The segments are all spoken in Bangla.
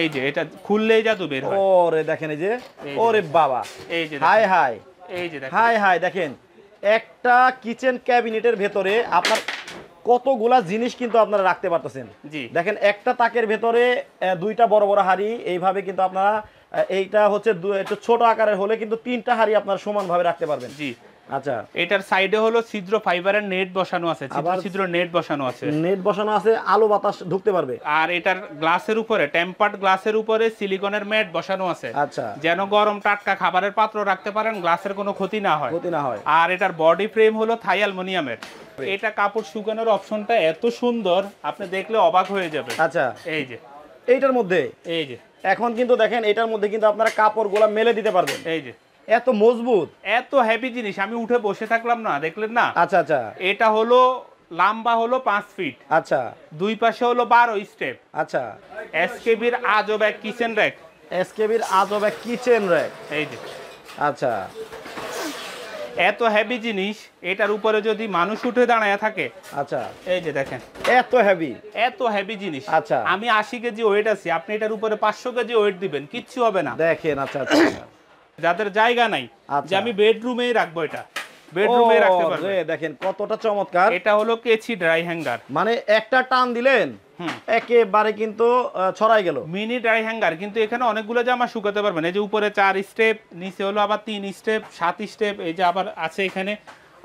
এই যে এটা খুললেই জাদু বের হয় ওরে দেখেন এই যে ওরে বাবা এই যে হাই হাই এই যে হাই হাই দেখেন একটা কিচেন ক্যাবিনেটের ভেতরে আপনার কতগুলা জিনিস কিন্তু আপনারা রাখতে পারতেছেন দেখেন একটা তাকের ভেতরে দুইটা বড় বড় হাড়ি এইভাবে কিন্তু আপনারা এইটা হচ্ছে ছোট আকারের হলে কিন্তু তিনটা হাড়ি আপনারা সমানভাবে রাখতে পারবেন জি আচ্ছা। এটার সাইডে হলো ছিদ্র ফাইবারের নেট বসানো আছে ছিদ্র নেট বসানো আছে নেট বসানো আছে আলো বাতাস ঢুকতে পারবে আর এটার গ্লাসের উপরে টেম্পার্ড গ্লাসের উপরে সিলিকনের ম্যাট বসানো আছে আচ্ছা। যেন গরম টাটকা খাবারের পাত্র রাখতে পারেন গ্লাসের কোনো ক্ষতি না হয় ক্ষতি না হয় আর এটার বডি ফ্রেম হলো থাই অ্যালুমিনিয়ামের এটা কাপড় শুকানোর অপশনটা এত সুন্দর আপনি দেখলে অবাক হয়ে যাবে আচ্ছা এই যে এইটার মধ্যে এই যে এখন কিন্তু দেখেন এটার মধ্যে কিন্তু আপনারা কাপড় গোলা মেলে দিতে পারবেন এই যে এত মজবুত এত হেভি জিনিস আমি উঠে বসে থাকলাম না দেখলেন না আচ্ছা আচ্ছা এটা হলো লম্বা হলো পাঁচ ফিট আচ্ছা দুই পাশে হলো বারো স্টেপ আচ্ছা এসকেবির আজব এক কিচেন র্যাক এসকেবির আজব এক কিচেন র্যাক এই যে আচ্ছা এত হেভি জিনিস এটার উপরে যদি মানুষ উঠে দাঁড়ায় থাকে আচ্ছা এই যে দেখেন এত হেভি এত হেভি জিনিস আচ্ছা আমি আশি কেজি ওয়েট আছি আপনি এটার উপরে পাঁচশো কেজি ওয়েট দিবেন কিচ্ছু হবে না দেখেন আচ্ছা আচ্ছা যাদের জায়গা নাই যে আচ্ছা। আমি বেডরুমে রাখবো এটা বেডরুমে রাখতে পারবে দেখেন কতটা চমৎকার এটা হলো কেচি ড্রাই হ্যাঙ্গার মানে একটা টান দিলেন একেবারে কিন্তু ছড়াই গেল মিনি ড্রাই হ্যাঙ্গার কিন্তু এখানে অনেকগুলো জামা শুকাতে পারবেন এই যে উপরে চার স্টেপ নিচে হলো আবার তিন স্টেপ সাত স্টেপ এই যে আবার আছে এখানে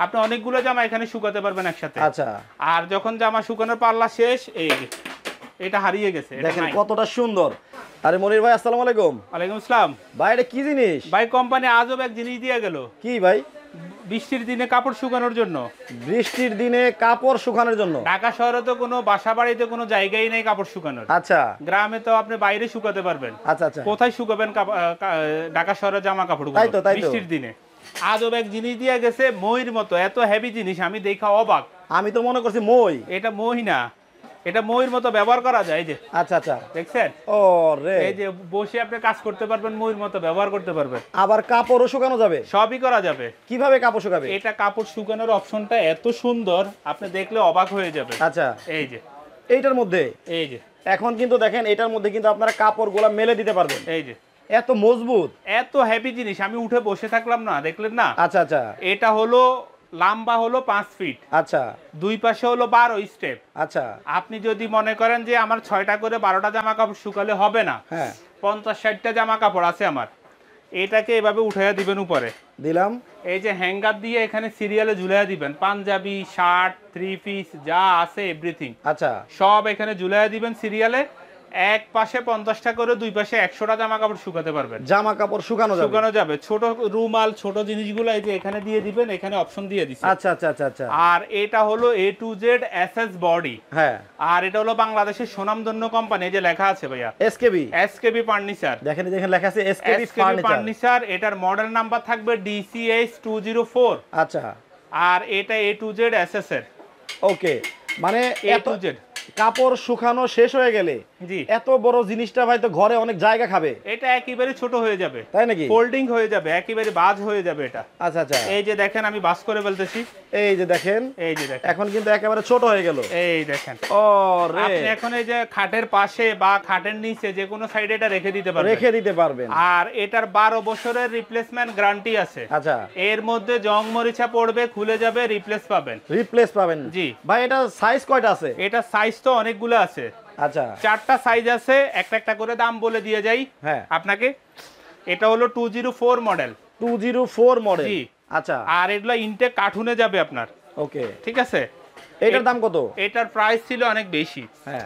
আপনি অনেকগুলো জামা এখানে শুকাতে পারবেন একসাথে আচ্ছা আর যখন জামা শুকানোর পাল্লা শেষ এই এটা হারিয়ে গেছে দেখেন কতটা সুন্দর আরে মনির ভাই আসসালামু আলাইকুম ওয়ালাইকুম আসসালাম ভাই এটা কি জিনিস ভাই কোম্পানি আজব এক জিনিস দিয়ে গেল কি ভাই বৃষ্টির দিনে কাপড় শুকানোর জন্য বৃষ্টির দিনে কাপড় শুকানোর জন্য ঢাকা শহরে তো কোনো বাসা বাড়িতে কোনো নেই কাপড় শুকানোর আচ্ছা গ্রামে তো আপনি বাইরে শুকাতে পারবেন আচ্ছা আচ্ছা কোথায় শুকাবেন ঢাকা শহরে জামা কাপড় তাই তো তাই বৃষ্টির দিনে আজব এক জিনিস দিয়ে গেছে মইর মতো এত হেভি জিনিস আমি দেখা অবাক আমি তো মনে করছি মই এটা মই না এটা ময়ূর মতো ব্যবহার করা যায় যে আচ্ছা আচ্ছা দেখছেন ও রে এই যে বসে আপনি কাজ করতে পারবেন ময়ূর মতো ব্যবহার করতে পারবেন আবার কাপড়ও শুকানো যাবে সবই করা যাবে কিভাবে কাপড় শুকাবে এটা কাপড় শুকানোর অপশনটা এত সুন্দর আপনি দেখলে অবাক হয়ে যাবে আচ্ছা এই যে এইটার মধ্যে এই যে এখন কিন্তু দেখেন এটার মধ্যে কিন্তু আপনারা কাপড়গুলো মেলে দিতে পারবেন এই যে এত মজবুত এত হ্যাপি জিনিস আমি উঠে বসে থাকলাম না দেখলেন না আচ্ছা আচ্ছা এটা হলো লম্বা হলো পাঁচ ফিট আচ্ছা দুই পাশে হলো বারো স্টেপ আচ্ছা আপনি যদি মনে করেন যে আমার ছয়টা করে বারোটা জামা কাপড় শুকালে হবে না হ্যাঁ পঞ্চাশ ষাটটা জামা কাপড় আছে আমার এটাকে এভাবে উঠাইয়া দিবেন উপরে দিলাম এই যে হ্যাঙ্গার দিয়ে এখানে সিরিয়ালে ঝুলাইয়া দিবেন পাঞ্জাবি শার্ট থ্রি পিস যা আছে এভরিথিং আচ্ছা সব এখানে ঝুলাইয়া দিবেন সিরিয়ালে এক পাশে পঞ্চাশটা করে দুই পাশে একশোটা জামা কাপড় শুকাতে পারবেন জামা কাপড় শুকানো শুকানো যাবে ছোট রুমাল ছোট জিনিসগুলো এই যে এখানে দিয়ে দিবেন এখানে অপশন দিয়ে দিচ্ছে আচ্ছা আচ্ছা আচ্ছা আচ্ছা আর এটা হলো A to Z S S body হ্যাঁ আর এটা হলো বাংলাদেশের সুনামধন্য কোম্পানি যে লেখা আছে ভাইয়া S S K K B furniture দেখেন দেখেন লেখা আছে এস কে বি ফার্নিচার এটার মডেল নাম্বার থাকবে এইচ টু জিরো ফোর আচ্ছা আর এটা A to Z S S এর ওকে মানে এ টু জেড কাপড় শুকানো শেষ হয়ে গেলে এত বড় জিনিসটা ভাই তো ঘরে অনেক জায়গা খাবে এটা একেবারে ছোট হয়ে যাবে তাই নাকি ফোল্ডিং হয়ে যাবে একেবারে বাজ হয়ে যাবে এটা আচ্ছা আচ্ছা এই যে দেখেন আমি বাস করে বলতেছি এই যে দেখেন এই যে দেখেন এখন কিন্তু একেবারে ছোট হয়ে গেল এই দেখেন ও রে আপনি এখন এই যে খাটের পাশে বা খাটের নিচে যে কোনো সাইডে এটা রেখে দিতে পারবেন রেখে দিতে পারবেন আর এটার 12 বছরের রিপ্লেসমেন্ট গ্যারান্টি আছে আচ্ছা এর মধ্যে জং মরিচা পড়বে খুলে যাবে রিপ্লেস পাবেন রিপ্লেস পাবেন জি ভাই এটা সাইজ কয়টা আছে এটা সাইজ তো অনেকগুলো আছে আচ্ছা চারটা সাইজ আছে একটা একটা করে দাম বলে দিয়ে যাই হ্যাঁ আপনাকে এটা হলো two zero four model two zero four model আচ্ছা আর এগুলো ইনটেক কার্টুনে যাবে আপনার ওকে ঠিক আছে এটার দাম কত এটার প্রাইস ছিল অনেক বেশি হ্যাঁ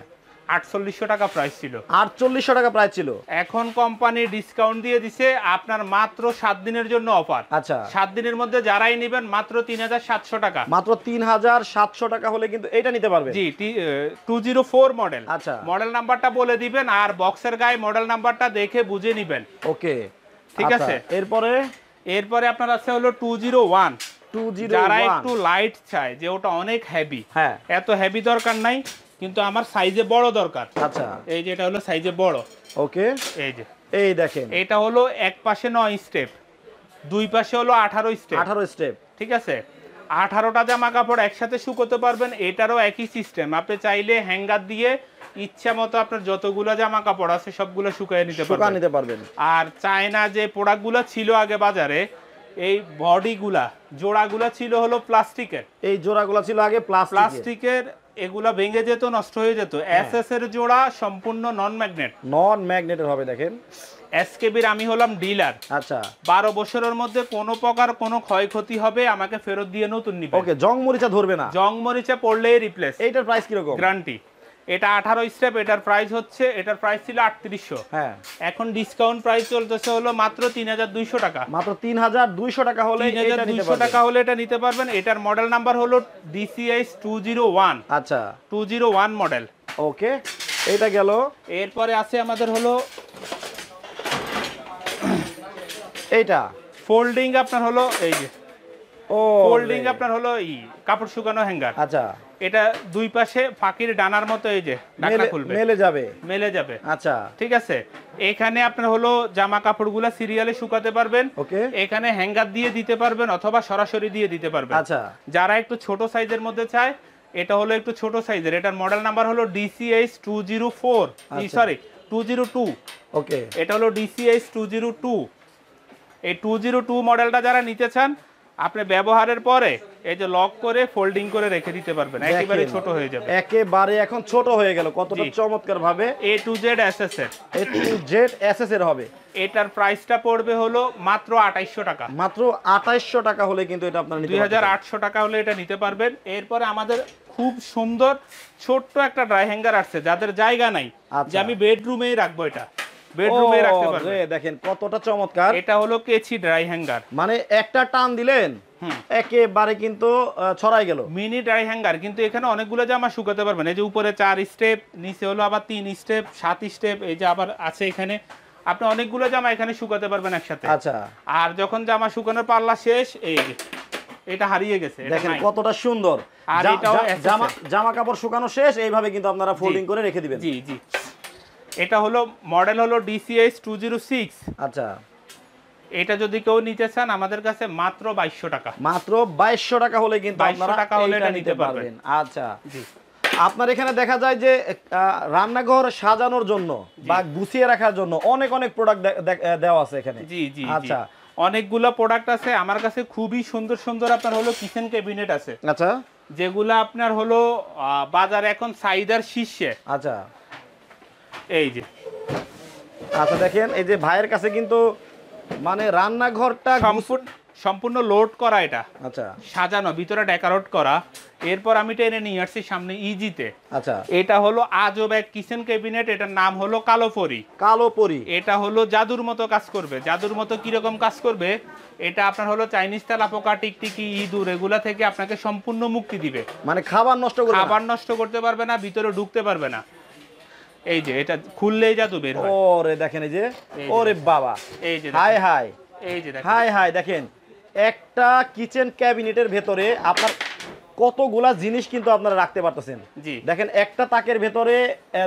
আটচল্লিশশো টাকা প্রাইস ছিল আটচল্লিশশো টাকা প্রাইস ছিল এখন কোম্পানি ডিসকাউন্ট দিয়ে দিছে আপনার মাত্র সাত দিনের জন্য অফার আচ্ছা সাত দিনের মধ্যে যারাই নেবেন মাত্র তিন হাজার সাতশো টাকা মাত্র তিন হাজার সাতশো টাকা হলে কিন্তু এটা নিতে পারবে G two zero four model আচ্ছা মডেল নাম্বারটা বলে দিবেন আর বক্সের গায়ে মডেল নাম্বারটা দেখে বুঝে নিবেন ওকে ঠিক আচ্ছা, আছে এরপরে এরপরে আপনার আছে হলো two zero one two zero যারা একটু লাইট চায় যে ওটা অনেক হেভি হ্যাঁ এত হেভি দরকার নাই কিন্তু আমার সাইজে বড় দরকার আচ্ছা এই যে এটা হলো সাইজে বড় ওকে এই যে এই দেখেন এটা হলো এক পাশে নয় স্টেপ দুই পাশে হলো আঠারো স্টেপ আঠারো স্টেপ ঠিক আছে আঠারোটা জামা কাপড় একসাথে শুকোতে পারবেন এটারও একই সিস্টেম আপনি চাইলে হ্যাঙ্গার দিয়ে ইচ্ছা মতো আপনার যতগুলো জামা কাপড় আছে সবগুলো শুকিয়ে নিতে পারবেন নিতে পারবেন আর চায়না যে প্রোডাক্টগুলো ছিল আগে বাজারে এই বডিগুলা জোড়াগুলা ছিল হলো প্লাস্টিকের এই জোড়াগুলা ছিল আগে প্লাস্টিকের এগুলা ভেঙে যেত নষ্ট হয়ে যেত এসএস হ্যাঁ। এর জোড়া সম্পূর্ণ নন ম্যাগনেট নন ম্যাগনেট হবে দেখেন এসকেবির আমি হলাম ডিলার আচ্ছা বারো বছরের মধ্যে কোনো প্রকার কোনো ক্ষয়ক্ষতি হবে আমাকে ফেরত দিয়ে নতুন নিবে ওকে জং মরিচা ধরবে না জং মরিচা পড়লেই রিপ্লেস এইটার প্রাইস কিরকম গ্যারান্টি এটা আঠারো স্টেপ এটার প্রাইস হচ্ছে এটার প্রাইস ছিল আটত্রিশশো হ্যাঁ এখন ডিসকাউন্ট প্রাইস চলতেছে হলো মাত্র তিন হাজার দুইশো টাকা মাত্র তিন হাজার দুইশো টাকা হলে তিন দুইশো টাকা হলে এটা নিতে পারবেন এটার মডেল নাম্বার হলো ডিসিএস টু জিরো ওয়ান আচ্ছা two zero one model okay এটা গেল এরপরে আছে আমাদের হলো এইটা ফোল্ডিং আপনার হলো এই যে ও ফোল্ডিং আপনার হলো এই কাপড় শুকানো হ্যাঙ্গার আচ্ছা এটা দুই পাশে ফাঁকির ডানার মতো এই যে ঢাকনা খুলবে মেলে যাবে মেলে যাবে আচ্ছা ঠিক আছে এখানে আপনার হলো জামা কাপড়গুলা সিরিয়ালে শুকাতে পারবেন এখানে হ্যাঙ্গার দিয়ে দিতে পারবেন অথবা সরাসরি দিয়ে দিতে পারবেন আচ্ছা যারা একটু ছোট সাইজের মধ্যে চায় এটা হলো একটু ছোট সাইজের এটার মডেল নাম্বার হলো DCS204 two zero four sorry two zero two okay এটা হলো DCS202 টু জিরো টু এই টু জিরো টু মডেলটা যারা নিতে চান আপনি ব্যবহারের পরে এই যে লক করে ফোল্ডিং করে রেখে দিতে পারবেন একেবারে ছোট হয়ে যাবে একেবারে এখন ছোট হয়ে গেল কতটা চমৎকার ভাবে এ টু জেড এসএস এর এ টু জেড এসএস এর হবে এটার প্রাইসটা পড়বে হলো মাত্র 2800 টাকা মাত্র 2800 টাকা হলে কিন্তু এটা আপনারা 2800 টাকা হলে এটা নিতে পারবেন এরপরে আমাদের খুব সুন্দর ছোট্ট একটা ড্রাই হ্যাঙ্গার আসছে যাদের জায়গা নাই যে আচ্ছা। আমি বেডরুমেই রাখবো এটা বেডরুমে রাখতে পারবেন দেখেন কতটা চমৎকার এটা হলো কেচি ড্রাই হ্যাঙ্গার মানে একটা টান দিলেন একেবারে কিন্তু ছড়াই গেল মিনি ড্রাই হ্যাঙ্গার কিন্তু এখানে অনেকগুলো জামা শুকাতে পারবেন এই যে উপরে চার স্টেপ নিচে হলো আবার তিন স্টেপ সাত স্টেপ এই যে আবার আছে এখানে আপনি অনেকগুলো জামা এখানে শুকাতে পারবেন একসাথে আচ্ছা আর যখন জামা শুকানোর পাল্লা শেষ এই এটা হারিয়ে গেছে দেখেন কতটা সুন্দর আর এটাও জামা জামা কাপড় শুকানো শেষ এইভাবে কিন্তু আপনারা ফোল্ডিং করে রেখে দিবেন জি জি এটা হলো মডেল হলো ডিসিএস টু জিরো আচ্ছা এটা যদি কেউ নিতে চান আমাদের কাছে মাত্র বাইশশো টাকা মাত্র বাইশশো টাকা হলে কিন্তু বাইশশো টাকা হলে নিতে পারবেন আচ্ছা জি আপনার এখানে দেখা যায় যে রান্নাঘর সাজানোর জন্য বা গুছিয়ে রাখার জন্য অনেক অনেক প্রোডাক্ট দেওয়া আছে এখানে জি জি আচ্ছা অনেকগুলো প্রোডাক্ট আছে আমার কাছে খুবই সুন্দর সুন্দর আপনার হলো কিচেন ক্যাবিনেট আছে আচ্ছা যেগুলো আপনার হলো বাজার এখন সাইদার শীর্ষে আচ্ছা এই যে আচ্ছা দেখেন এই যে ভাইয়ের কাছে কিন্তু মানে রান্নাঘরটা সম্পূর্ণ সম্পূর্ণ লোড করা এটা আচ্ছা সাজানো ভিতরে ডেকোরেট করা এরপর আমি টেনে নিয়ে আসছি সামনে ইজিতে আচ্ছা এটা হলো আজব এক কিচেন ক্যাবিনেট এটার নাম হলো কালোপরি কালোপরি এটা হলো জাদুর মতো কাজ করবে জাদুর মতো কিরকম কাজ করবে এটা আপনার হলো চাইনিজ তেলাপোকা টিকটিকি ইঁদুর এগুলা থেকে আপনাকে সম্পূর্ণ মুক্তি দিবে মানে খাবার নষ্ট খাবার নষ্ট করতে পারবে না ভিতরে ঢুকতে পারবে না এই যে এটা খুললেই জাদু বের হয় ওরে দেখেন এই যে ওরে বাবা এই যে হাই হাই এই যে হাই হাই দেখেন একটা কিচেন ক্যাবিনেটের ভেতরে আপনার কতগুলা জিনিস কিন্তু আপনারা রাখতে পারতেছেন দেখেন একটা তাকের ভেতরে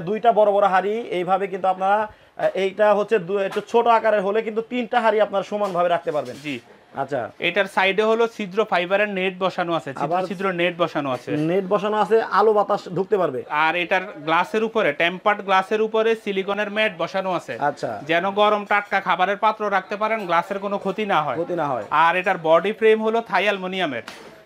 দুইটা বড় বড় হাড়ি এইভাবে কিন্তু আপনারা এইটা হচ্ছে একটু ছোট আকারের হলে কিন্তু তিনটা হাড়ি আপনারা সমানভাবে রাখতে পারবেন জি আচ্ছা। এটার সাইডে হলো ছিদ্র ফাইবারের নেট বসানো আছে ছিদ্র নেট বসানো আছে নেট বসানো আছে আলো বাতাস ঢুকতে পারবে আর এটার গ্লাসের উপরে টেম্পার্ড গ্লাসের উপরে সিলিকনের ম্যাট বসানো আছে আচ্ছা যেন গরম টাটকা খাবারের পাত্র রাখতে পারেন গ্লাসের কোনো ক্ষতি না হয় ক্ষতি না হয় আর এটার বডি ফ্রেম হলো থাই অ্যালুমিনিয়ামের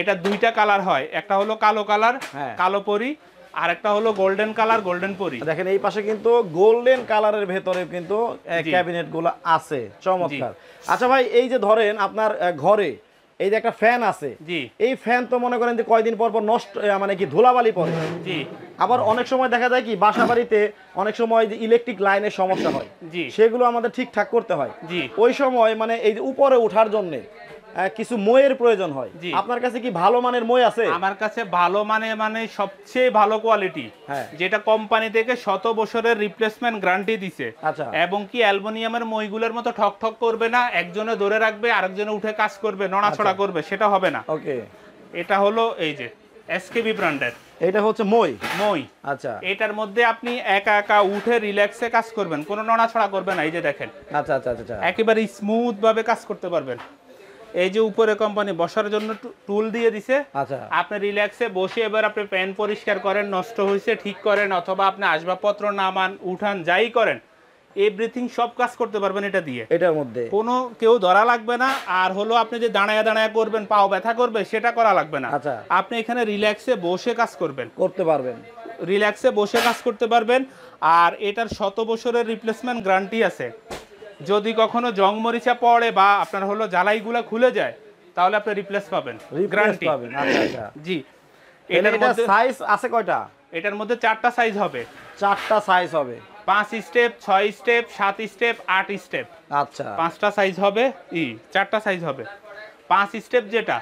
এটা দুইটা কালার হয় একটা হলো কালো কালার হ্যাঁ। কালো পরি আর একটা হলো গোল্ডেন কালার গোল্ডেন পরি দেখেন এই পাশে কিন্তু গোল্ডেন কালারের ভেতরে কিন্তু ক্যাবিনেট গুলো আছে চমৎকার আচ্ছা ভাই এই যে ধরেন আপনার ঘরে এই যে একটা ফ্যান আছে এই ফ্যান তো মনে করেন যে কয়দিন পর পর নষ্ট মানে কি ধুলাবালি পড়ে আবার অনেক সময় দেখা যায় কি বাসা বাড়িতে অনেক সময় যে ইলেকট্রিক লাইনের সমস্যা হয় সেগুলো আমাদের ঠিকঠাক করতে হয় ওই সময় মানে এই যে উপরে ওঠার জন্য কিছু মইয়ের প্রয়োজন হয় আপনার কাছে কি ভালো মানের মই আছে আমার কাছে ভালো মানে মানে সবচেয়ে ভালো কোয়ালিটি হ্যাঁ। যেটা কোম্পানি থেকে শত বছরের রিপ্লেসমেন্ট গ্যারান্টি দিছে আচ্ছা এবং কি অ্যালুমিনিয়ামের মইগুলোর মতো ঠক ঠক করবে না একজনে ধরে রাখবে আরেকজনে উঠে কাজ করবে নড়াছড়া আচ্ছা। করবে সেটা হবে না ওকে এটা হলো এই যে এসকেবি ব্র্যান্ডের এটা হচ্ছে মই মই আচ্ছা এটার মধ্যে আপনি একা একা উঠে রিল্যাক্সে কাজ করবেন কোনো নড়াছড়া করবেন না এই যে দেখেন আচ্ছা আচ্ছা আচ্ছা, আচ্ছা। একেবারে স্মুথ ভাবে কাজ করতে পারবেন এই যে উপরে কোম্পানি বসার জন্য টুল দিয়ে দিছে আচ্ছা আপনি রিল্যাক্সে বসে এবার আপনি প্যান পরিষ্কার করেন নষ্ট হয়েছে ঠিক করেন অথবা আপনি আসবাবপত্র নামান উঠান যাই করেন এভরিথিং সব কাজ করতে পারবেন এটা দিয়ে এটার মধ্যে কোনো কেউ ধরা লাগবে না আর হলো আপনি যে দাঁড়ায় দাঁড়ায় করবেন পাও ব্যথা করবে সেটা করা লাগবে না আচ্ছা আপনি এখানে রিল্যাক্সে বসে কাজ করবেন করতে পারবেন রিল্যাক্সে বসে কাজ করতে পারবেন আর এটার শত বছরের রিপ্লেসমেন্ট গ্যারান্টি আছে যদি কখনো জংমরিচা পড়ে বা আপনার হলো জ্বালাইগুলা খুলে যায় তাহলে আপনি রিপ্লেস পাবেন গ্যারান্টি পাবেন আচ্ছা আচ্ছা জি এটার মধ্যে সাইজ আছে কয়টা এটার মধ্যে চারটা সাইজ হবে চারটা সাইজ হবে পাঁচ স্টেপ ছয় স্টেপ সাত স্টেপ আট স্টেপ আচ্ছা পাঁচটা সাইজ হবে ই চারটা সাইজ হবে পাঁচ স্টেপ যেটা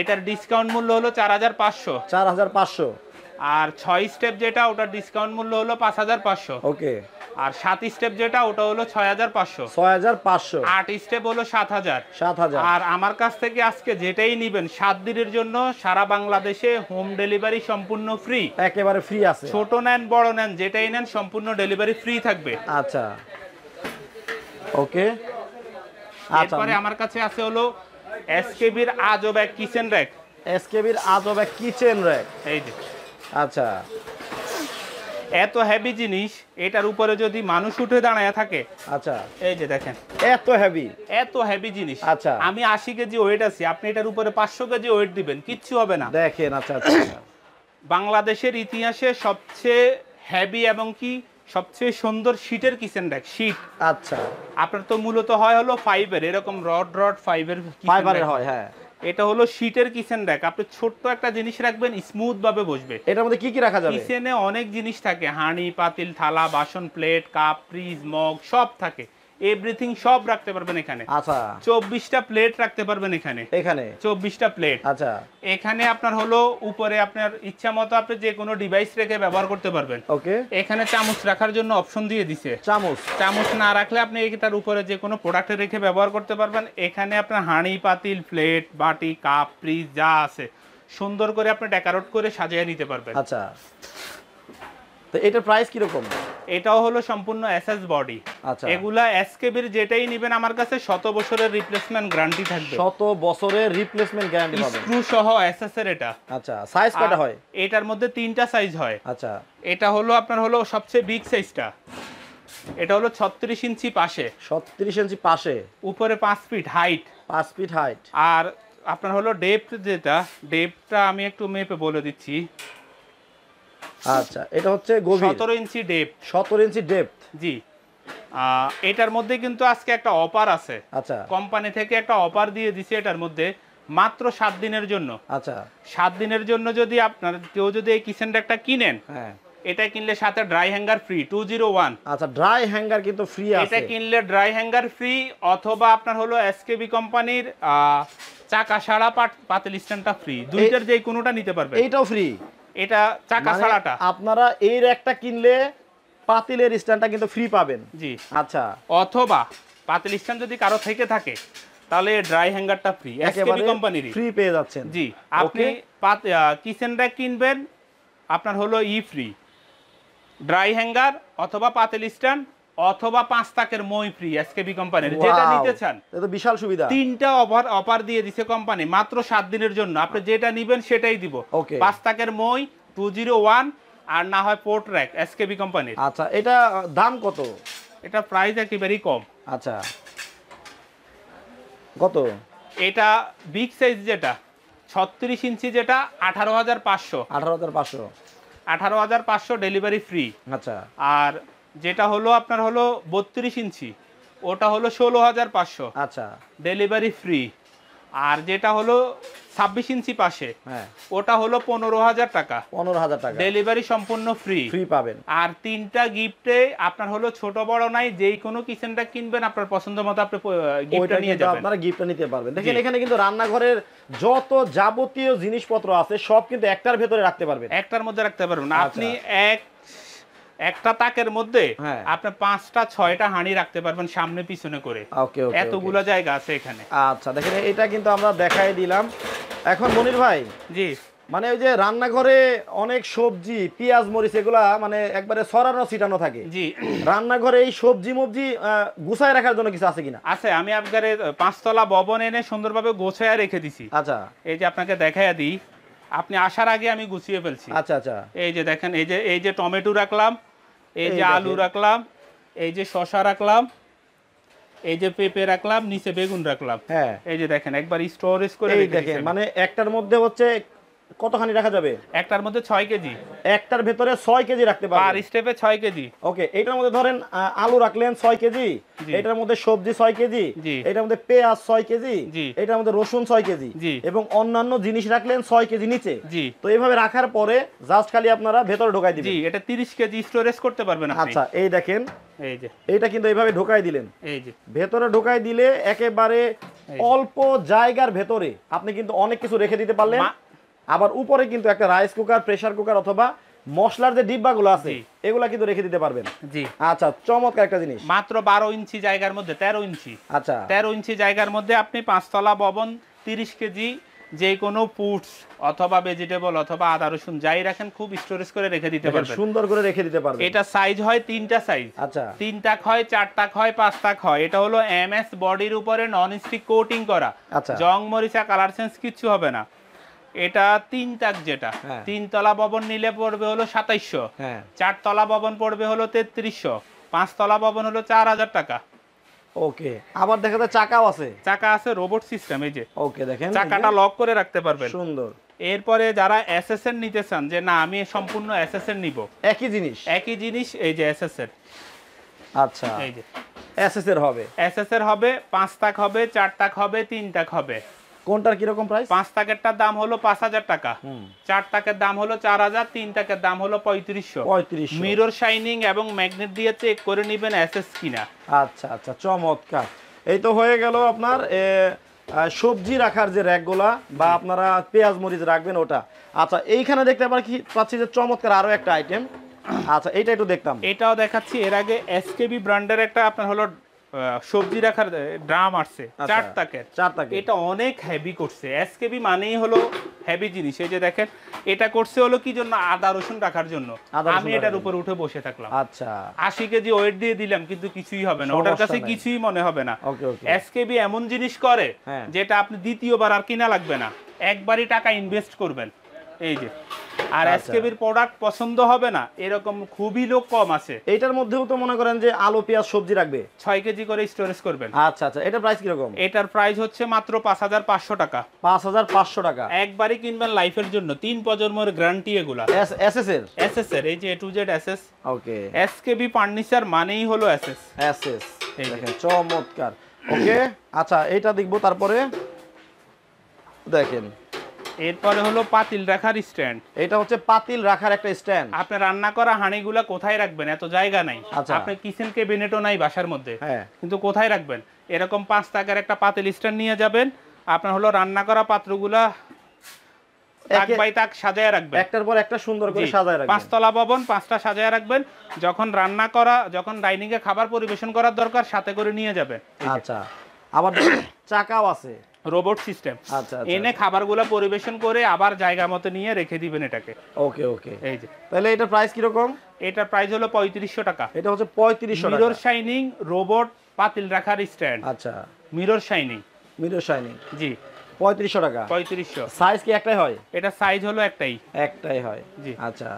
এটার ডিসকাউন্ট মূল্য হলো চার হাজার পাঁচশো চার হাজার পাঁচশো আর ছয় স্টেপ যেটা ওটার ডিসকাউন্ট মূল্য হলো পাঁচ হাজার পাঁচশো ওকে আর সাত স্টেপ যেটা ওটা হলো ছয় হাজার পাঁচশো ছয় হাজার পাঁচশো আট স্টেপ হলো সাত হাজার সাত হাজার আর আমার কাছ থেকে আজকে যেটাই নিবেন সাত দিনের জন্য সারা বাংলাদেশে হোম ডেলিভারি সম্পূর্ণ ফ্রি একেবারে ফ্রি আছে ছোট নেন বড় নেন যেটাই নেন সম্পূর্ণ ডেলিভারি ফ্রি থাকবে আচ্ছা ওকে তারপরে আচ্ছা। আমার কাছে আছে হলো এসকেবির আজব এক কিচেন র্যাক এসকেবির আজব এক কিচেন র্যাক এই যে আচ্ছা এত হেভি জিনিস এটার উপরে যদি মানুষ উঠে দাঁড়ায় থাকে আচ্ছা এই যে দেখেন এত হেভি এত হেভি জিনিস আচ্ছা আমি আশি কেজি ওয়েট আছি আপনি এটার উপরে পাঁচশো কেজি ওয়েট দিবেন কিচ্ছু হবে না দেখেন আচ্ছা, আচ্ছা, আচ্ছা। বাংলাদেশের ইতিহাসে সবচেয়ে হেভি এবং কি সবচেয়ে সুন্দর শীটের কিচেন ব্যাগ শীট আচ্ছা আপনার তো মূলত হয় হলো ফাইবার এরকম রড রড ফাইবার ফাইবারের হয় হ্যাঁ এটা হলো শীতের কিচেন র্যাক আপনি ছোট্ট একটা জিনিস রাখবেন স্মুথ ভাবে বসবে এটার মধ্যে কি কি রাখা যাবে কিচেনে অনেক জিনিস থাকে হাঁড়ি পাতিল থালা বাসন প্লেট কাপ ফ্রিজ মগ সব থাকে এভরিথিং সব রাখতে পারবেন এখানে আচ্ছা চব্বিশটা প্লেট রাখতে পারবেন এখানে এখানে চব্বিশটা প্লেট আচ্ছা এখানে আপনার হলো উপরে আপনার ইচ্ছা মতো আপনি যে কোনো ডিভাইস রেখে ব্যবহার করতে পারবেন ওকে এখানে চামচ রাখার জন্য অপশন দিয়ে দিছে চামচ চামচ না রাখলে আপনি তার উপরে যে কোনো প্রোডাক্ট রেখে ব্যবহার করতে পারবেন এখানে আপনার হাঁড়ি পাতিল প্লেট বাটি কাপ ফ্রিজ যা আছে সুন্দর করে আপনি ডেকোরেট করে সাজিয়ে নিতে পারবেন আচ্ছা তো এটার প্রাইস কিরকম এটাও হলো সম্পূর্ণ এসএস বডি আচ্ছা এগুলা এসকেবির যেটাই নেবেন আমার কাছে শত বছরের রিপ্লেসমেন্ট গ্যারান্টি থাকবে শত বছরের রিপ্লেসমেন্ট গ্যারান্টি পাবেন স্ক্রু সহ এসএস এর এটা আচ্ছা সাইজ কত হয় এটার মধ্যে তিনটা সাইজ হয় আচ্ছা এটা হলো আপনার হলো সবচেয়ে বিগ সাইজটা এটা হলো 36 ইঞ্চি পাশে 36 ইঞ্চি পাশে উপরে 5 ফিট হাইট 5 ফিট হাইট আর আপনার হলো ডেপথ যেটা ডেপটা আমি একটু মেপে বলে দিচ্ছি আচ্ছা এটা হচ্ছে গভীর 17 ইঞ্চি 17 ইঞ্চি ডেপথ জি এটার মধ্যে কিন্তু আজকে একটা অফার আছে আচ্ছা কোম্পানি থেকে একটা অফার দিয়ে দিছে এটার মধ্যে মাত্র দিনের জন্য আচ্ছা দিনের জন্য যদি কেউ যদি এই কিনেন হ্যাঁ এটা কিনলে সাথে ড্রাই হ্যাঙ্গার ফ্রি 201 আচ্ছা ড্রাই হ্যাঙ্গার কিন্তু ফ্রি আছে এটা কিনলে ড্রাই হ্যাঙ্গার ফ্রি অথবা আপনার হলো এসকেবি কোম্পানির চাকা সারা পাতিল স্ট্যান্ডটা ফ্রি দুইটার যে কোনোটা নিতে পারবেন এটাও ফ্রি এটা চাকা ছাড়াটা মানে আপনারা এর একটা কিনলে পাতিলের স্ট্যান্ডটা কিন্তু ফ্রি পাবেন জি আচ্ছা অথবা পাতিল স্ট্যান্ড যদি কারো থেকে থাকে তাহলে ড্রাই হ্যাঙ্গারটা ফ্রি এসকেবি কোম্পানির ফ্রি পেয়ে যাচ্ছেন জি আপনি কিচেন র্যাক কিনবেন আপনার হলো ই ফ্রি ড্রাই হ্যাঙ্গার অথবা পাতিল স্ট্যান্ড অথবা পাঁচ তাকের মই ফ্রি এসকেবি কোম্পানির যেটা নিতে চান এটা বিশাল সুবিধা তিনটা অফার অফার দিয়ে দিছে কোম্পানি মাত্র সাত দিনের জন্য আপনি যেটা নিবেন সেটাই দিব পাঁচ তাকের মই টু জিরো ওয়ান আর না হয় পোর্ট র্যাক এসকেবি কোম্পানির আচ্ছা এটা দাম কত এটা প্রাইস একেবারেই কম আচ্ছা কত এটা বিগ সাইজ যেটা ছত্রিশ ইঞ্চি যেটা আঠারো হাজার পাঁচশো আঠারো হাজার পাঁচশো আঠারো হাজার পাঁচশো ডেলিভারি ফ্রি আচ্ছা আর যেটা হলো আপনার হলো বত্রিশ ইঞ্চি ওটা হলো ষোলো হাজার পাঁচশো আচ্ছা ডেলিভারি ফ্রি আর যেটা হলো ছাব্বিশ ইঞ্চি পাশে হ্যাঁ। ওটা হলো পনেরো হাজার টাকা পনেরো হাজার টাকা ডেলিভারি সম্পূর্ণ ফ্রি ফ্রি পাবেন আর তিনটা গিফটে আপনার হলো ছোট বড় নাই যেই কোনো কিচেনটা কিনবেন আপনার পছন্দ মতো আপনি গিফটটা নিয়ে যাবেন আপনারা গিফটটা নিতে পারবেন দেখেন এখানে কিন্তু রান্নাঘরের যত যাবতীয় জিনিসপত্র আছে সব কিন্তু একটার ভেতরে রাখতে পারবেন একটার মধ্যে রাখতে পারবেন আচ্ছা। আপনি এক একটা তাকের মধ্যে হ্যাঁ। আপনি পাঁচটা ছয়টা হাঁড়ি রাখতে পারবেন সামনে পিছনে করে এতগুলো জায়গা আছে এখানে আচ্ছা দেখেন এটা কিন্তু আমরা দেখাই দিলাম এখন মনির ভাই জি মানে ওই যে রান্নাঘরে অনেক সবজি পেঁয়াজ মরিচ এগুলা মানে একবারে ছড়ানো ছিটানো থাকে জি রান্নাঘরে এই সবজি মবজি গুছায় রাখার জন্য কিছু আছে কিনা আছে আমি আপনাকে পাঁচতলা ভবন এনে সুন্দরভাবে গোছায় রেখে দিছি আচ্ছা এই যে আপনাকে দেখাই দিই আপনি আসার আগে আমি গুছিয়ে ফেলছি আচ্ছা আচ্ছা এই যে দেখেন এই যে এই যে টমেটো রাখলাম এই যে আলু রাখলাম এই যে শশা রাখলাম এই যে পেঁপে রাখলাম নিচে বেগুন রাখলাম হ্যাঁ এই যে দেখেন একবার স্টোরেজ করে দেখেন মানে একটার মধ্যে হচ্ছে কতখানি রাখা যাবে একটার মধ্যে 6 কেজি একটার ভিতরে 6 কেজি রাখতে পারবেন আর স্টেপে 6 কেজি ওকে এটার মধ্যে ধরেন আলু রাখলেন 6 কেজি এটার মধ্যে সবজি 6 কেজি এটার মধ্যে পেঁয়াজ 6 কেজি এটার মধ্যে রসুন 6 কেজি এবং অন্যান্য জিনিস রাখলেন 6 কেজি নিচে তো এইভাবে রাখার পরে জাস্ট খালি আপনারা ভেতরে ঢোকাই দিবেন জি এটা 30 কেজি স্টোরেজ করতে পারবেন আপনি আচ্ছা এই দেখেন এই যে এটা কিন্তু এইভাবে ঢোকাই দিলেন এই যে ভেতরে ঢোকাই দিলে একেবারে অল্প জায়গার ভেতরে আপনি কিন্তু অনেক কিছু রেখে দিতে পারলেন আবার উপরে কিন্তু একটা রাইস কুকার প্রেশার কুকার অথবা মশলার যে ডিব্বাগুলো আছে এগুলা কিন্তু রেখে দিতে পারবেন জি আচ্ছা চমৎকার একটা জিনিস মাত্র বারো ইঞ্চি জায়গার মধ্যে তেরো ইঞ্চি আচ্ছা তেরো ইঞ্চি জায়গার মধ্যে আপনি পাঁচতলা ভবন তিরিশ কেজি যে কোনো ফুডস অথবা ভেজিটেবল অথবা আদা রসুন যাই রাখেন খুব স্টোরেজ করে রেখে দিতে পারবেন সুন্দর করে রেখে দিতে পারবেন এটা সাইজ হয় তিনটা সাইজ আচ্ছা তিন টাক হয় চার টাক হয় পাঁচ টাক হয় এটা হলো এমএস বডির উপরে নন স্টিক কোটিং করা আচ্ছা জং মরিচা কালার সেন্স কিছু হবে না এটা তিন তাক যেটা হ্যাঁ। তিন তলা ভবন নিলে পড়বে হলো সাতাইশশো হ্যাঁ। চার তলা ভবন পড়বে হলো তেত্রিশশো পাঁচ তলা ভবন হলো চার হাজার টাকা ওকে আবার দেখা যায় চাকাও আছে চাকা আছে রোবট সিস্টেম এই যে ওকে দেখেন চাকাটা লক করে রাখতে পারবেন সুন্দর এরপরে যারা এসএসএন নিতে চান যে না আমি সম্পূর্ণ এসএসএন নিব একই জিনিস একই জিনিস এই যে এসএসএন আচ্ছা এই যে এসএসএর হবে এসএসএর হবে পাঁচ তাক হবে চার তাক হবে তিন তাক হবে কোনটার কিরকম প্রাইস পাঁচ তাকেরটার দাম হলো পাঁচ হাজার টাকা চার তাকের দাম হলো চার হাজার তিন তাকের দাম হলো পঁয়ত্রিশশো পঁয়ত্রিশ মিরর শাইনিং এবং ম্যাগনেট দিয়ে চেক করে নেবেন অ্যাসেস কিনা আচ্ছা আচ্ছা চমৎকার এই তো হয়ে গেল আপনার সবজি রাখার যে র্যাকগুলা বা আপনারা পেঁয়াজ মরিচ রাখবেন ওটা আচ্ছা এইখানে দেখতে পারা কি পাচ্ছি যে চমৎকার আরও একটা আইটেম আচ্ছা এটা একটু দেখতাম এটাও দেখাচ্ছি এর আগে এসকেবি ব্র্যান্ডের একটা আপনার হলো সবজি রাখার ড্রাম আসছে আচ্ছা। চার তাকের চার তাকে এটা অনেক হেভি করছে এসকেবি মানেই হলো হেভি জিনিস এই যে দেখেন এটা করছে হলো কি জন্য আদা রসুন রাখার জন্য আমি এটার উপর উঠে বসে থাকলাম আচ্ছা আশি কেজি ওয়েট দিয়ে দিলাম কিন্তু কিছুই হবে না ওটার কাছে কিছুই মনে হবে না এসকেবি এমন জিনিস করে হ্যাঁ। যেটা আপনি দ্বিতীয়বার আর কিনা লাগবে না একবারই টাকা ইনভেস্ট করবেন এই যে আর এসকেবির আচ্ছা। প্রোডাক্ট পছন্দ হবে না এরকম খুবই লোক কম আছে এটার মধ্যেও তো মনে করেন যে আলু পেঁয়াজ সবজি রাখবে ছয় কেজি করে স্টোরেজ করবেন আচ্ছা আচ্ছা এটা প্রাইস কিরকম এটার প্রাইস হচ্ছে মাত্র পাঁচ হাজার পাঁচশো টাকা পাঁচ হাজার পাঁচশো টাকা একবারই কিনবেন লাইফের জন্য তিন প্রজন্মের গ্যারান্টি এগুলা এসএস এর এসএস এর এই যে A to Z SS okay SKB furniture মানেই হলো এসএস এসএস দেখেন চমৎকার ওকে আচ্ছা এটা দেখবো তারপরে দেখেন এরপরে হলো পাতিল রাখার স্ট্যান্ড এটা হচ্ছে পাতিল রাখার একটা স্ট্যান্ড আপনি রান্না করা হাঁড়িগুলা কোথায় রাখবেন এত জায়গা নাই আপনি কিচেন ক্যাবিনেটও নাই বাসার মধ্যে হ্যাঁ। কিন্তু কোথায় রাখবেন এরকম পাঁচ টাকার একটা পাতিল স্ট্যান্ড নিয়ে যাবেন আপনার হলো রান্না করা পাত্রগুলা তাক আচ্ছা। চাকাও আছে রোবট সিস্টেম আচ্ছা, আচ্ছা, আচ্ছা। এনে খাবারগুলো পরিবেশন করে আবার জায়গা মতো নিয়ে রেখে দিবেন এটাকে ওকে ওকে এই যে তাহলে এটা প্রাইস কিরকম এটা প্রাইস হলো পঁয়ত্রিশশো টাকা এটা হচ্ছে পঁয়ত্রিশশো মিরর শাইনিং রোবট পাতিল রাখার স্ট্যান্ড আচ্ছা মিরর শাইনিং মিরর শাইনিং জি পঁয়ত্রিশশো টাকা পঁয়ত্রিশশো সাইজ কি একটাই হয় এটা সাইজ হলো একটাই একটাই হয় জি আচ্ছা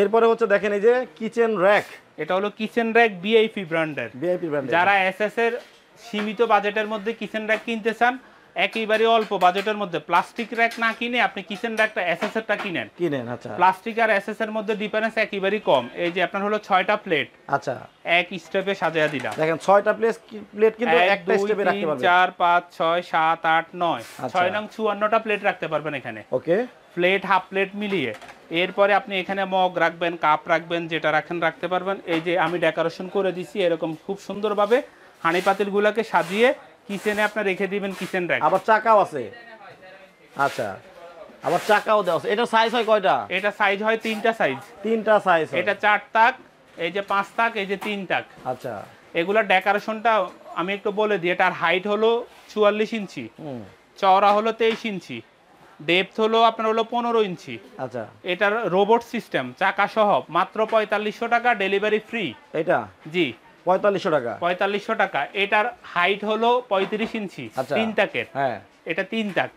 এরপরে হচ্ছে দেখেন এই যে কিচেন র্যাক এটা হলো কিচেন র্যাক বিআইপি ব্র্যান্ডের বিআইপি ব্র্যান্ড যারা এসএস এর সীমিত বাজেটের মধ্যে কিচেন র্যাক কিনতে চান একইবারে অল্প বাজেটের মধ্যে প্লাস্টিক র্যাক না কিনে আপনি কিচেন র্যাকটা এসএস কিনেন কিনেন আচ্ছা প্লাস্টিক আর এসএস এর মধ্যে ডিফারেন্স একইবারে কম এই যে আপনার হলো 6টা প্লেট আচ্ছা এক স্টেপে সাজায়া দিলাম দেখেন 6টা প্লেট প্লেট কিন্তু একটা স্টেপে রাখতে পারবেন 4 5 6 7 8 9 6 নং 54টা প্লেট রাখতে পারবেন এখানে ওকে প্লেট হাফ প্লেট মিলিয়ে এরপরে আপনি এখানে মগ রাখবেন কাপ রাখবেন যেটা রাখেন রাখতে পারবেন এই যে আমি ডেকোরেশন করে দিছি এরকম খুব সুন্দরভাবে হাঁড়ি পাতিলগুলোকে সাজিয়ে কিচেনে আপনি রেখে দিবেন কিচেন র্যাক আবার চাকাও আছে আচ্ছা আবার চাকাও দেওয়া আছে এটা সাইজ হয় কয়টা এটা সাইজ হয় তিনটা সাইজ তিনটা সাইজ এটা চার তাক এই যে পাঁচ তাক এই যে তিন তাক আচ্ছা এগুলোর ডেকোরেশনটা আমি একটু বলে দিই এটার হাইট হলো চুয়াল্লিশ ইঞ্চি চওড়া হলো তেইশ ইঞ্চি ডেপথ হলো আপনার হলো পনেরো ইঞ্চি আচ্ছা এটার রোবট সিস্টেম চাকা সহ মাত্র পঁয়তাল্লিশশো টাকা ডেলিভারি ফ্রি এটা জি পঁয়তাল্লিশশো টাকা পঁয়তাল্লিশশো টাকা এটার হাইট হলো পঁয়ত্রিশ ইঞ্চি আচ্ছা, তিন তাকের হ্যাঁ এটা তিন তাক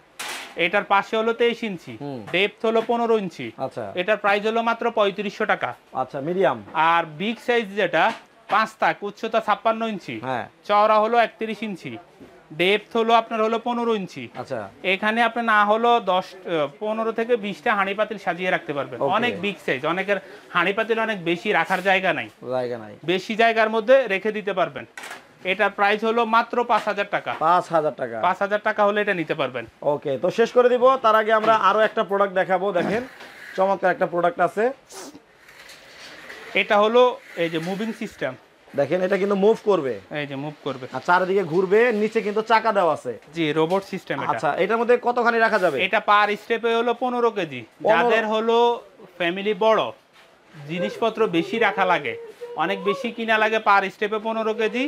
এটার পাশে হলো তেইশ ইঞ্চি ডেপথ হলো পনেরো ইঞ্চি আচ্ছা এটার প্রাইস হলো মাত্র পঁয়ত্রিশশো টাকা আচ্ছা মিডিয়াম আর বিগ সাইজ যেটা পাঁচ তাক উচ্চতা ছাপ্পান্ন ইঞ্চি হ্যাঁ চওড়া হলো একত্রিশ ইঞ্চি ডেপথ হলো আপনার হলো পনেরো ইঞ্চি আচ্ছা এখানে আপনি না হলো দশ পনেরো থেকে বিশটা হাঁড়িপাতিল সাজিয়ে রাখতে পারবেন অনেক বিগ সাইজ অনেকের হাঁড়ি পাতিল অনেক বেশি রাখার জায়গা নাই জায়গা নাই বেশি জায়গার মধ্যে রেখে দিতে পারবেন এটার প্রাইস হলো মাত্র পাঁচ হাজার টাকা পাঁচ হাজার টাকা পাঁচ হাজার টাকা হলে এটা নিতে পারবেন ওকে তো শেষ করে দিব তার আগে আমরা আরো একটা প্রোডাক্ট দেখাবো দেখেন চমৎকার একটা প্রোডাক্ট আছে এটা হলো এই যে মুভিং সিস্টেম দেখেন এটা কিন্তু মুভ করবে এই যে মুভ করবে আর চারিদিকে ঘুরবে নিচে কিন্তু চাকা দেওয়া আছে জি রোবট সিস্টেম এটা আচ্ছা এটার মধ্যে কতখানি রাখা যাবে এটা পার স্টেপে হলো 15 কেজি যাদের হলো ফ্যামিলি বড় জিনিসপত্র বেশি রাখা লাগে অনেক বেশি কিনা লাগে পার স্টেপে 15 কেজি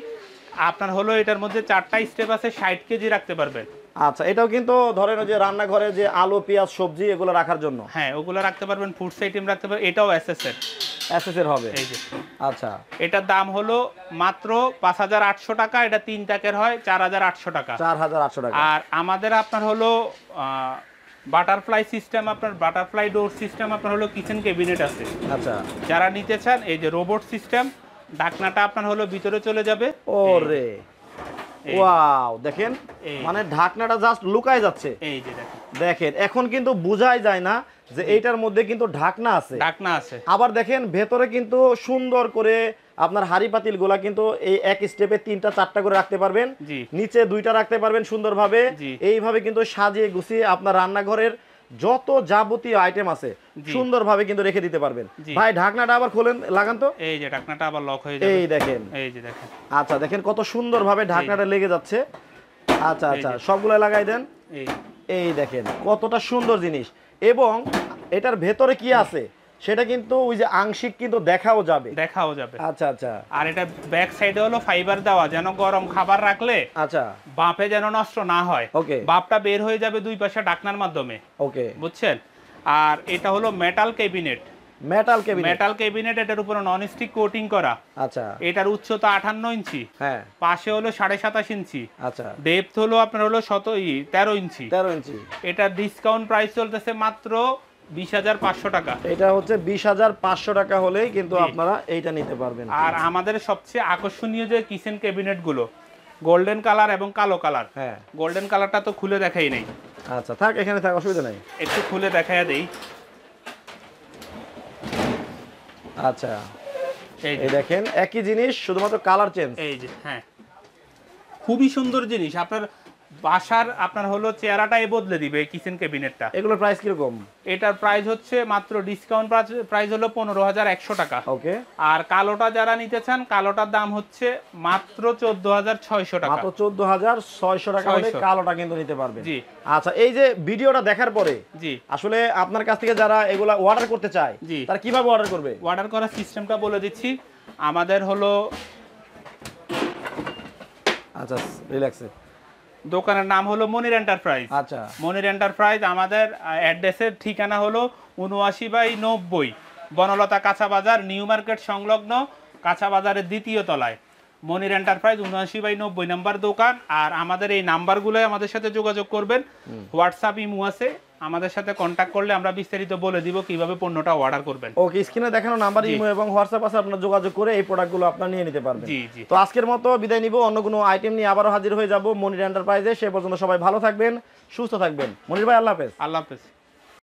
আপনার হলো এটার মধ্যে চারটা স্টেপ আছে 60 কেজি রাখতে পারবেন আচ্ছা এটাও কিন্তু ধরেন যে রান্নাঘরে যে আলু পেঁয়াজ সবজি এগুলো রাখার জন্য হ্যাঁ ওগুলো রাখতে পারবেন ফুডস আইটেম রাখতে পারবেন এটাও অ্যাসেসের অ্যাসেসের হবে এই যে আচ্ছা এটার দাম হলো মাত্র 5800 টাকা এটা তিন ট্যাকের হয় 4800 টাকা 4800 টাকা আর আমাদের আপনার হলো বাটারফ্লাই সিস্টেম আপনার বাটারফ্লাই ডোর সিস্টেম আপনার হলো কিচেন ক্যাবিনেট আছে আচ্ছা যারা নিতে চান এই যে রোবট সিস্টেম ডাকনাটা আপনার হলো ভিতরে চলে যাবে ওরে ওয়াও দেখেন মানে ঢাকনাটা জাস্ট লুকায় যাচ্ছে এই যে দেখেন দেখেন এখন কিন্তু বোঝাই যায় না যে এইটার মধ্যে কিন্তু ঢাকনা আছে ঢাকনা আছে আবার দেখেন ভেতরে কিন্তু সুন্দর করে আপনার হাড়ি পাতিল গুলা কিন্তু এই এক স্টেপে তিনটা চারটা করে রাখতে পারবেন নিচে দুইটা রাখতে পারবেন সুন্দরভাবে এইভাবে কিন্তু সাজিয়ে গুছিয়ে আপনার রান্নাঘরের যত যাবতীয় আইটেম আছে সুন্দরভাবে কিন্তু রেখে দিতে পারবেন ভাই ঢাকনাটা আবার খোলেন লাগান তো এই যে ঢাকনাটা আবার লক হয়ে যাবে এই দেখেন এই যে দেখেন আচ্ছা দেখেন কত সুন্দরভাবে ঢাকনাটা লেগে যাচ্ছে আচ্ছা আচ্ছা সবগুলো লাগাই দেন এই দেখেন কতটা সুন্দর জিনিস এবং এটার ভেতরে কি আছে সেটা কিন্তু ওই যে আংশিক কিন্তু দেখাও যাবে দেখাও যাবে আচ্ছা আচ্ছা আর এটা ব্যাক সাইডে হলো ফাইবার দেওয়া যেন গরম খাবার রাখলে আচ্ছা বাপে যেন নষ্ট না হয় ওকে বাপটা বের হয়ে যাবে দুই পাশে ডাকনার মাধ্যমে ওকে বুঝছেন আর এটা হলো metal cabinet metal cabinet metal cabinet এটার উপরে নন স্টিক কোটিং করা আচ্ছা এটার উচ্চতা 58 ইঞ্চি হ্যাঁ পাশে হলো 27.5 ইঞ্চি আচ্ছা ডেপথ হলো আপনার হলো 17 13 ইঞ্চি 13 ইঞ্চি এটা ডিসকাউন্ট প্রাইস চলতেছে মাত্র 20500 টাকা এটা হচ্ছে টাকা হলেই কিন্তু আপনারা এইটা নিতে পারবেন আর আমাদের সবচেয়ে আকর্ষণীয় যে কিচেন গোল্ডেন কালার এবং কালো কালার হ্যাঁ গোল্ডেন কালারটা তো খুলে দেখাই আচ্ছা থাক এখানে থাক অসুবিধা একটু খুলে দেই আচ্ছা দেখেন একই জিনিস শুধুমাত্র কালার চেঞ্জ এই যে হ্যাঁ খুবই সুন্দর জিনিস আপনার বাসার আপনার হলো চেহারাটাই বদলে দিবে কিচেন ক্যাবিনেটটা এগুলোর প্রাইস কিরকম এটার প্রাইস হচ্ছে মাত্র ডিসকাউন্ট প্রাইস হলো পনেরো হাজার একশো টাকা ওকে আর কালোটা যারা নিতে চান কালোটার দাম হচ্ছে মাত্র চোদ্দ হাজার ছয়শো টাকা মাত্র চোদ্দ হাজার ছয়শো টাকা কালোটা কিন্তু নিতে পারবে জি আচ্ছা এই যে ভিডিওটা দেখার পরে জি আসলে আপনার কাছ থেকে যারা এগুলা অর্ডার করতে চায় জি তারা কিভাবে অর্ডার করবে অর্ডার করার সিস্টেমটা বলে দিচ্ছি আমাদের হলো আচ্ছা রিল্যাক্সে দোকানের নাম হলো মনির এন্টারপ্রাইজ আচ্ছা মনির এন্টারপ্রাইজ আমাদের অ্যাড্রেসের ঠিকানা হলো উনআশি বাই নব্বই বনলতা কাঁচা বাজার নিউ মার্কেট সংলগ্ন কাঁচা বাজারের দ্বিতীয় তলায় মনির এন্টারপ্রাইজ উনআশি বাই নব্বই নাম্বার দোকান আর আমাদের এই নাম্বারগুলোই আমাদের সাথে যোগাযোগ করবেন হোয়াটসঅ্যাপ ইমো আছে আমাদের সাথে কন্ট্যাক্ট করলে আমরা বিস্তারিত বলে দিব কিভাবে পণ্যটা অর্ডার করবেন ওকে স্ক্রিনে দেখানো নাম্বার ইমো এবং হোয়াটসঅ্যাপ আছে আপনারা যোগাযোগ করে এই প্রোডাক্টগুলো আপনারা নিয়ে নিতে পারবেন জি জি তো আজকের মতো বিদায় নিব অন্য কোনো আইটেম নিয়ে আবারও হাজির হয়ে যাব মনির এন্টারপ্রাইজে সে পর্যন্ত সবাই ভালো থাকবেন সুস্থ থাকবেন মনির ভাই আল্লাহ হাফেজ আল্লাহ হাফেজ